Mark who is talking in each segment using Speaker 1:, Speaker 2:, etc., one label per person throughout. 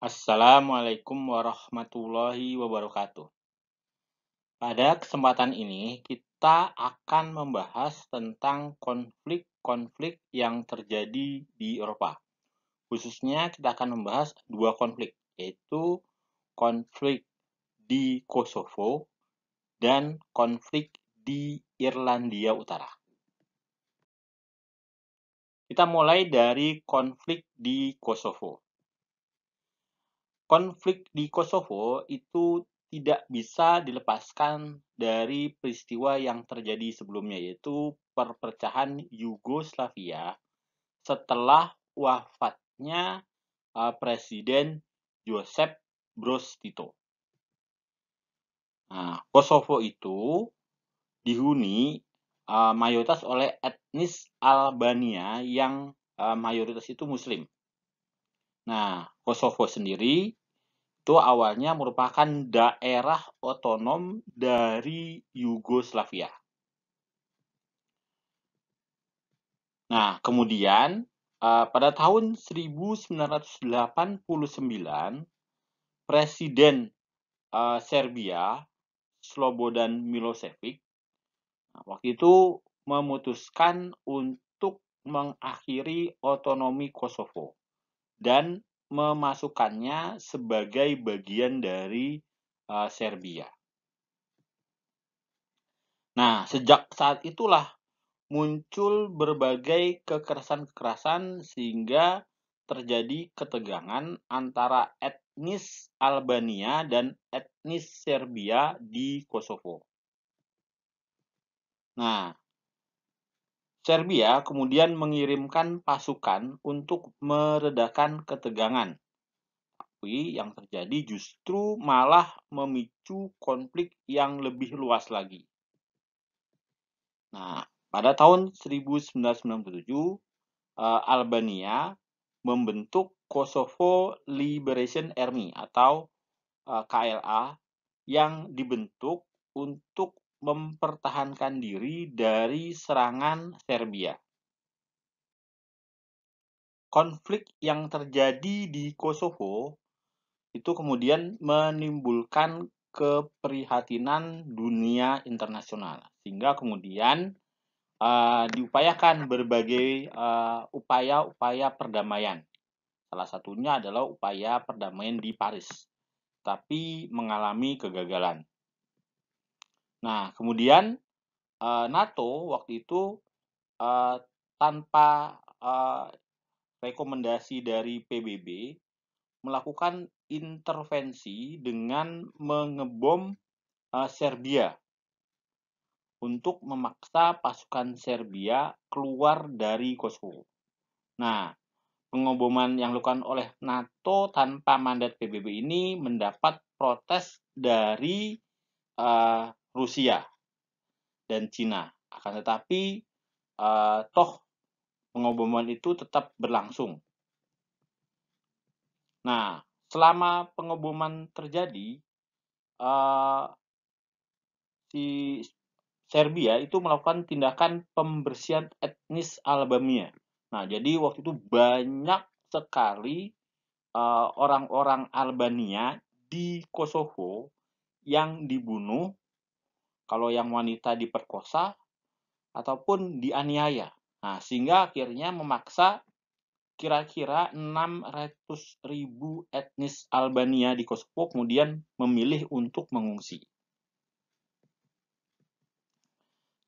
Speaker 1: Assalamualaikum warahmatullahi wabarakatuh. Pada kesempatan ini, kita akan membahas tentang konflik-konflik yang terjadi di Eropa. Khususnya, kita akan membahas dua konflik, yaitu konflik di Kosovo dan konflik di Irlandia Utara. Kita mulai dari konflik di Kosovo konflik di Kosovo itu tidak bisa dilepaskan dari peristiwa yang terjadi sebelumnya yaitu perpecahan Yugoslavia setelah wafatnya uh, Presiden Josep Broz Tito. Nah, Kosovo itu dihuni uh, mayoritas oleh etnis Albania yang uh, mayoritas itu Muslim. Nah, Kosovo sendiri itu awalnya merupakan daerah otonom dari Yugoslavia. Nah, kemudian uh, pada tahun 1989 Presiden uh, Serbia Slobodan Milosevic nah, waktu itu memutuskan untuk mengakhiri otonomi Kosovo dan memasukkannya sebagai bagian dari eh, Serbia. Nah, sejak saat itulah muncul berbagai kekerasan-kekerasan sehingga terjadi ketegangan antara etnis Albania dan etnis Serbia di Kosovo. Nah, Serbia kemudian mengirimkan pasukan untuk meredakan ketegangan. Tapi yang terjadi justru malah memicu konflik yang lebih luas lagi. Nah, pada tahun 1997, eh, Albania membentuk Kosovo Liberation Army atau eh, KLA yang dibentuk untuk mempertahankan diri dari serangan Serbia. Konflik yang terjadi di Kosovo itu kemudian menimbulkan keprihatinan dunia internasional sehingga kemudian uh, diupayakan berbagai eh, upaya-upaya uh, upaya -upaya perdamaian. Salah satunya adalah upaya perdamaian di Paris, tapi mengalami kegagalan Nah, kemudian uh, NATO waktu itu uh, tanpa uh, rekomendasi dari PBB melakukan intervensi dengan mengebom uh, Serbia untuk memaksa pasukan Serbia keluar dari Kosovo. Nah, pengoboman yang dilakukan oleh NATO tanpa mandat PBB ini mendapat protes dari uh, Rusia dan Cina. Akan tetapi uh, toh pengoboman itu tetap berlangsung. Nah, selama pengoboman terjadi, uh, si Serbia itu melakukan tindakan pembersihan etnis Albania. Nah, jadi waktu itu banyak sekali eh, orang-orang uh, orang -orang Albania di Kosovo yang dibunuh kalau yang wanita diperkosa ataupun dianiaya. Nah, sehingga akhirnya memaksa kira-kira 600 ribu etnis Albania di Kosovo kemudian memilih untuk mengungsi.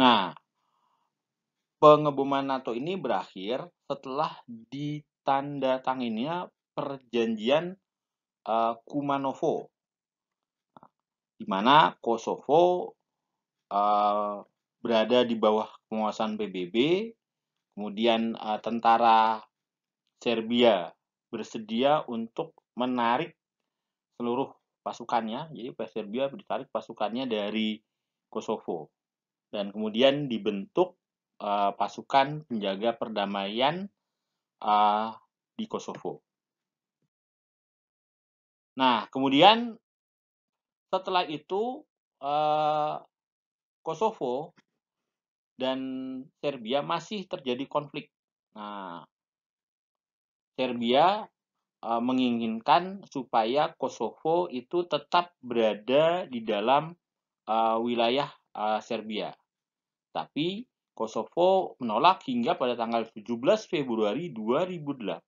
Speaker 1: Nah, pengeboman NATO ini berakhir setelah ditandatanginya perjanjian uh, Kumanovo, nah, di mana Kosovo Eh, berada di bawah penguasaan PBB, kemudian uh, tentara Serbia bersedia untuk menarik seluruh pasukannya, jadi Serbia ditarik pasukannya dari Kosovo dan kemudian dibentuk uh, pasukan penjaga perdamaian uh, di Kosovo. Nah, kemudian setelah itu uh, Kosovo dan Serbia masih terjadi konflik. Nah, Serbia e, menginginkan supaya Kosovo itu tetap berada di dalam e, wilayah e, Serbia. Tapi Kosovo menolak hingga pada tanggal 17 Februari 2008,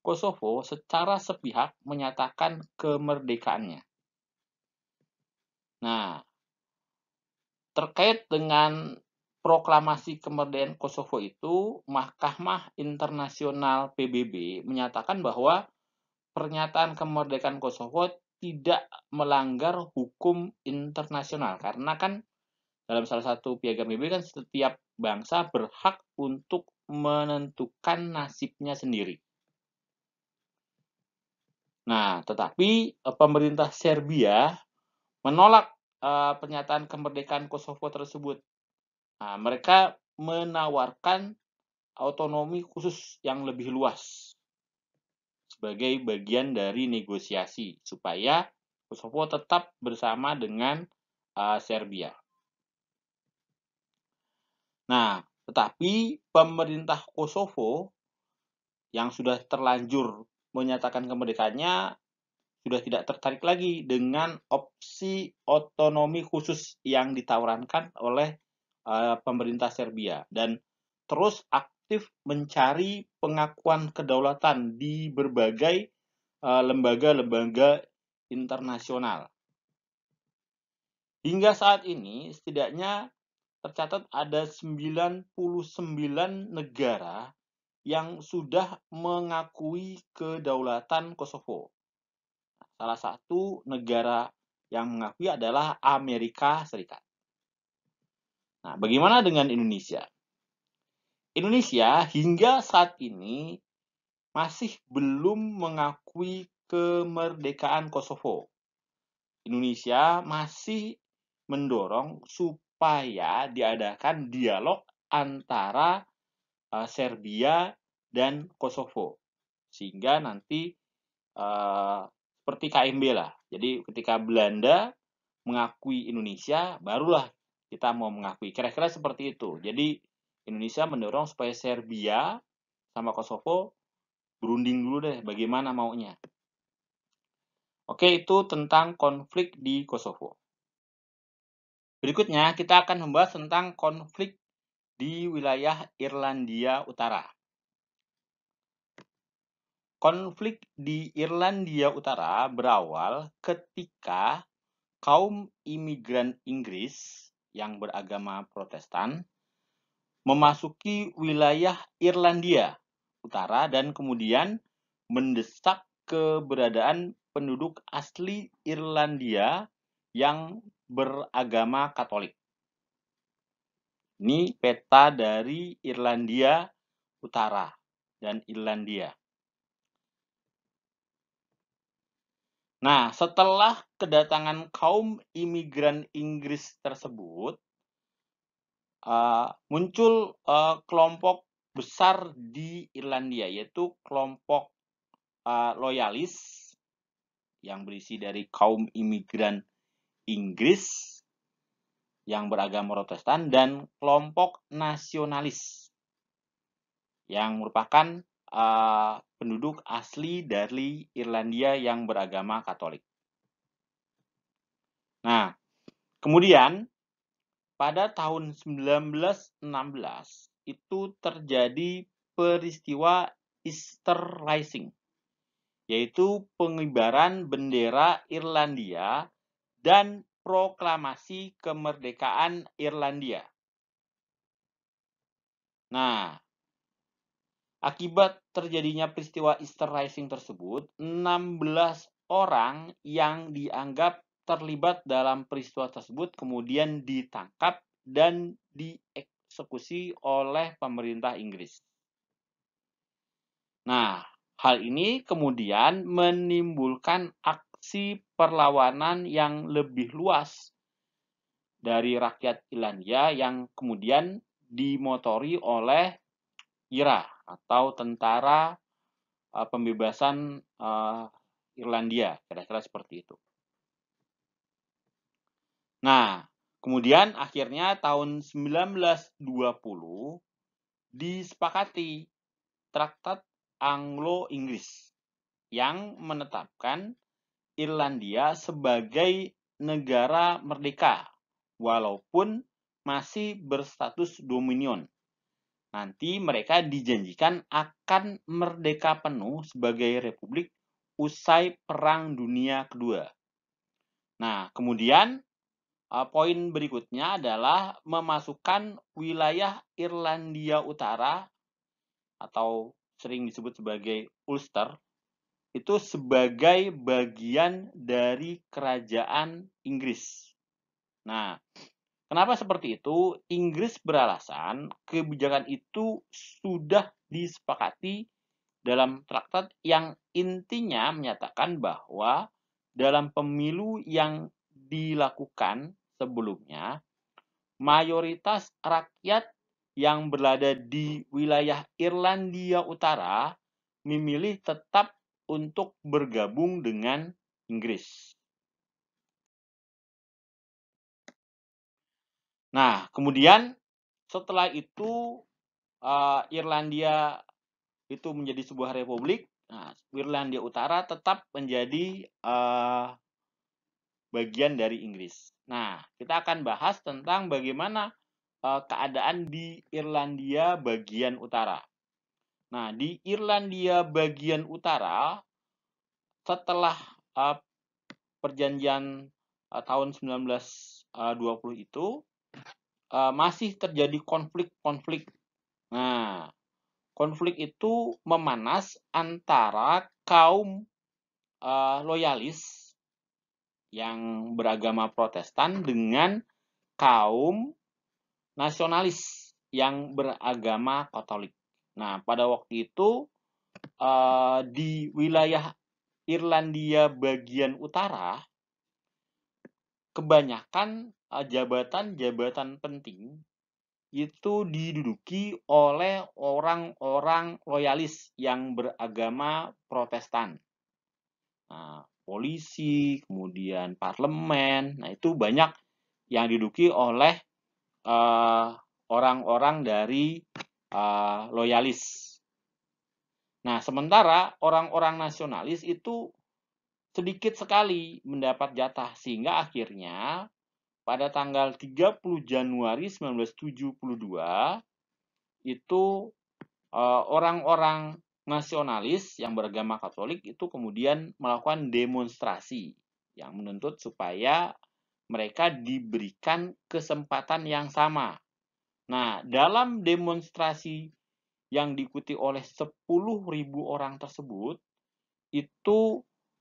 Speaker 1: Kosovo secara sepihak menyatakan kemerdekaannya. Nah, Terkait dengan proklamasi kemerdekaan Kosovo itu, Mahkamah Internasional PBB menyatakan bahwa pernyataan kemerdekaan Kosovo tidak melanggar hukum internasional karena kan dalam salah satu piagam PBB kan setiap bangsa berhak untuk menentukan nasibnya sendiri. Nah, tetapi eh, pemerintah Serbia menolak uh, pernyataan kemerdekaan Kosovo tersebut. Nah, mereka menawarkan otonomi khusus yang lebih luas sebagai bagian dari negosiasi supaya Kosovo tetap bersama dengan uh, Serbia. Nah, tetapi pemerintah Kosovo yang sudah terlanjur menyatakan kemerdekaannya sudah tidak tertarik lagi dengan opsi otonomi khusus yang ditawarkan oleh uh, pemerintah Serbia dan terus aktif mencari pengakuan kedaulatan di berbagai eh, lembaga-lembaga uh, internasional. Hingga saat ini setidaknya tercatat ada 99 negara yang sudah mengakui kedaulatan Kosovo salah satu negara yang mengakui adalah Amerika Serikat. Nah, bagaimana dengan Indonesia? Indonesia hingga saat ini masih belum mengakui kemerdekaan Kosovo. Indonesia masih mendorong supaya diadakan dialog antara eh, Serbia dan Kosovo sehingga nanti eh, seperti KMB lah. Jadi ketika Belanda mengakui Indonesia, barulah kita mau mengakui. Kira-kira seperti itu. Jadi Indonesia mendorong supaya Serbia sama Kosovo berunding dulu deh bagaimana maunya. Oke, itu tentang konflik di Kosovo. Berikutnya kita akan membahas tentang konflik di wilayah Irlandia Utara. Konflik di Irlandia Utara berawal ketika kaum imigran Inggris yang beragama Protestan memasuki wilayah Irlandia Utara dan kemudian mendesak keberadaan penduduk asli Irlandia yang beragama Katolik. Ini peta dari Irlandia Utara dan Irlandia. Nah, setelah kedatangan kaum imigran Inggris tersebut, uh, muncul uh, kelompok besar di Irlandia, yaitu kelompok uh, loyalis yang berisi dari kaum imigran Inggris yang beragama Protestan dan kelompok nasionalis yang merupakan Eh, penduduk asli dari Irlandia yang beragama Katolik. Nah, kemudian pada tahun 1916 itu terjadi peristiwa Easter Rising, yaitu pengibaran bendera Irlandia dan proklamasi kemerdekaan Irlandia. Nah, Akibat terjadinya peristiwa Easter Rising tersebut, 16 orang yang dianggap terlibat dalam peristiwa tersebut kemudian ditangkap dan dieksekusi oleh pemerintah Inggris. Nah, hal ini kemudian menimbulkan aksi perlawanan yang lebih luas dari rakyat Irlandia yang kemudian dimotori oleh IRA atau tentara uh, pembebasan uh, Irlandia, kira-kira seperti itu. Nah, kemudian akhirnya tahun 1920 disepakati Traktat Anglo-Inggris yang menetapkan Irlandia sebagai negara merdeka walaupun masih berstatus dominion Nanti mereka dijanjikan akan merdeka penuh sebagai republik usai Perang Dunia Kedua. Nah, kemudian eh, poin berikutnya adalah memasukkan wilayah Irlandia Utara atau sering disebut sebagai Ulster itu sebagai bagian dari kerajaan Inggris. Nah, Kenapa seperti itu? Inggris beralasan kebijakan itu sudah disepakati dalam traktat yang intinya menyatakan bahwa dalam pemilu yang dilakukan sebelumnya, mayoritas rakyat yang berada di wilayah Irlandia Utara memilih tetap untuk bergabung dengan Inggris. Nah, kemudian setelah itu uh, Irlandia itu menjadi sebuah republik. Nah, Irlandia Utara tetap menjadi uh, bagian dari Inggris. Nah, kita akan bahas tentang bagaimana uh, keadaan di Irlandia bagian utara. Nah, di Irlandia bagian utara setelah uh, perjanjian uh, tahun 1920 itu uh, masih terjadi konflik-konflik. Nah, konflik itu memanas antara kaum uh, loyalis yang beragama Protestan dengan kaum nasionalis yang beragama Katolik. Nah, pada waktu itu uh, di wilayah Irlandia bagian utara kebanyakan Ah, jabatan-jabatan penting itu diduduki oleh orang-orang loyalis yang beragama protestan. Nah, polisi, kemudian parlemen, nah itu banyak yang diduduki oleh eh, orang-orang uh, dari uh, loyalis. Nah, sementara orang-orang nasionalis itu sedikit sekali mendapat jatah sehingga akhirnya pada tanggal 30 Januari 1972 itu eh, orang-orang nasionalis yang beragama Katolik itu kemudian melakukan demonstrasi yang menuntut supaya mereka diberikan kesempatan yang sama. Nah, dalam demonstrasi yang diikuti oleh 10.000 orang tersebut itu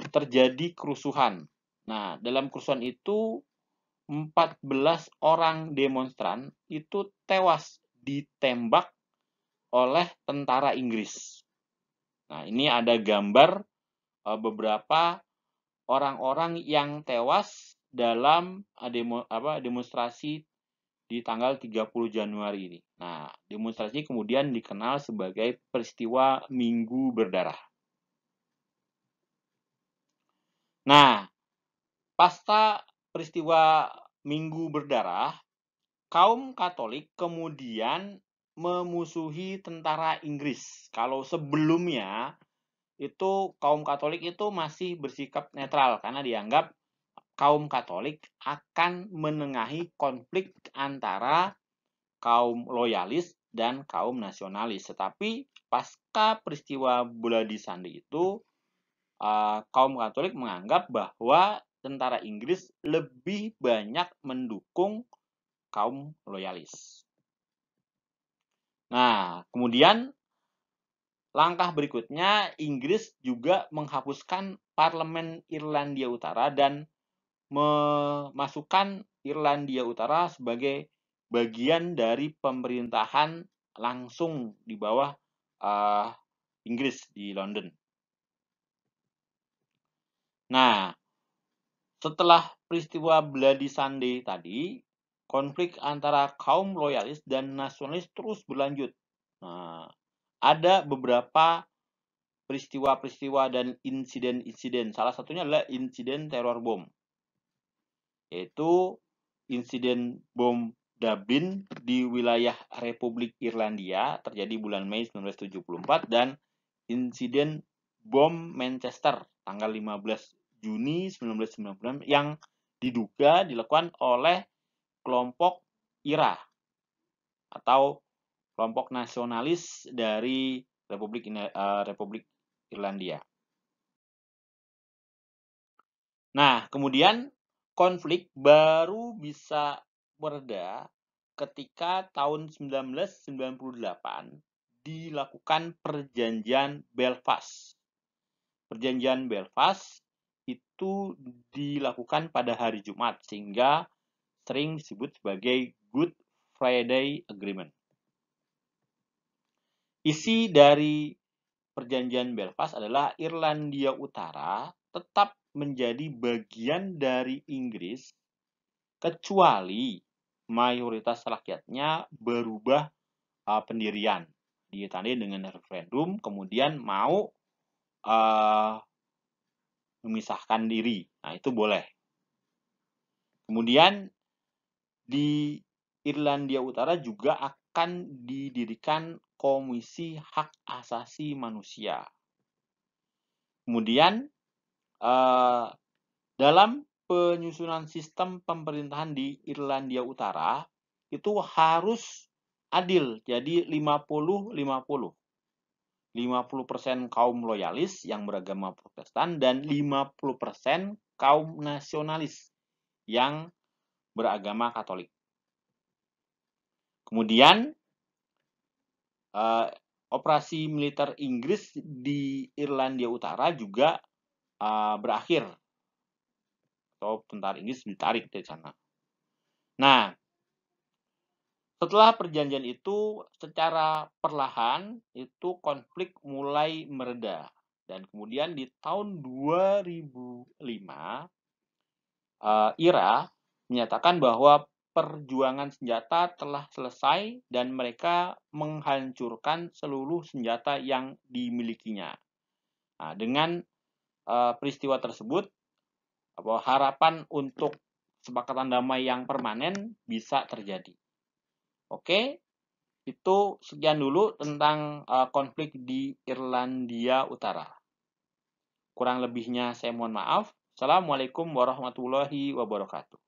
Speaker 1: terjadi kerusuhan. Nah, dalam kerusuhan itu 14 orang demonstran itu tewas ditembak oleh tentara Inggris. Nah, ini ada gambar eh, beberapa orang-orang yang tewas dalam eh, demo, apa, demonstrasi di tanggal 30 Januari ini. Nah, demonstrasi kemudian dikenal sebagai peristiwa Minggu Berdarah. Nah, pasta peristiwa Minggu berdarah, kaum Katolik kemudian memusuhi tentara Inggris. Kalau sebelumnya itu kaum Katolik itu masih bersikap netral karena dianggap kaum Katolik akan menengahi konflik antara kaum loyalis dan kaum nasionalis. Tetapi pasca peristiwa Bloody Sunday itu ah, kaum Katolik menganggap bahwa tentara Inggris lebih banyak mendukung kaum loyalis. Nah, kemudian langkah berikutnya Inggris juga menghapuskan parlemen Irlandia Utara dan memasukkan Irlandia Utara sebagai bagian dari pemerintahan langsung di bawah uh, Inggris di London. Nah, setelah peristiwa Bloody Sunday tadi, konflik antara kaum loyalis dan nasionalis terus berlanjut. Nah, ada beberapa peristiwa-peristiwa dan insiden-insiden. Salah satunya adalah insiden teror bom. Yaitu insiden bom Dublin di wilayah Republik Irlandia terjadi bulan Mei 1974 dan insiden bom Manchester tanggal 15 Juni 1996 yang diduga dilakukan oleh kelompok IRA atau kelompok nasionalis dari Republik uh, Republik Irlandia. Nah, kemudian konflik baru bisa mereda ketika tahun 1998 dilakukan perjanjian Belfast. Perjanjian Belfast itu dilakukan pada hari Jumat sehingga sering disebut sebagai Good Friday Agreement. Isi dari perjanjian Belfast adalah Irlandia Utara tetap menjadi bagian dari Inggris kecuali mayoritas rakyatnya berubah uh, pendirian ditandai dengan referendum kemudian mau uh, memisahkan diri. Nah, itu boleh. Kemudian di Irlandia Utara juga akan didirikan Komisi Hak Asasi Manusia. Kemudian eh, dalam penyusunan sistem pemerintahan di Irlandia Utara itu harus adil, jadi 50-50. 50% kaum loyalis yang beragama Protestan dan 50% kaum nasionalis yang beragama Katolik. Kemudian eh, operasi militer Inggris di Irlandia Utara juga eh, berakhir atau tentara Inggris ditarik dari sana. Nah, setelah perjanjian itu, secara perlahan itu konflik mulai mereda. Dan kemudian di tahun 2005, uh, eh, IRA menyatakan bahwa perjuangan senjata telah selesai dan mereka menghancurkan seluruh senjata yang dimilikinya. Nah, dengan uh, peristiwa tersebut, harapan untuk sepakatan damai yang permanen bisa terjadi. Oke, itu sekian dulu tentang uh, konflik di Irlandia Utara. Kurang lebihnya saya mohon maaf. Assalamualaikum warahmatullahi wabarakatuh.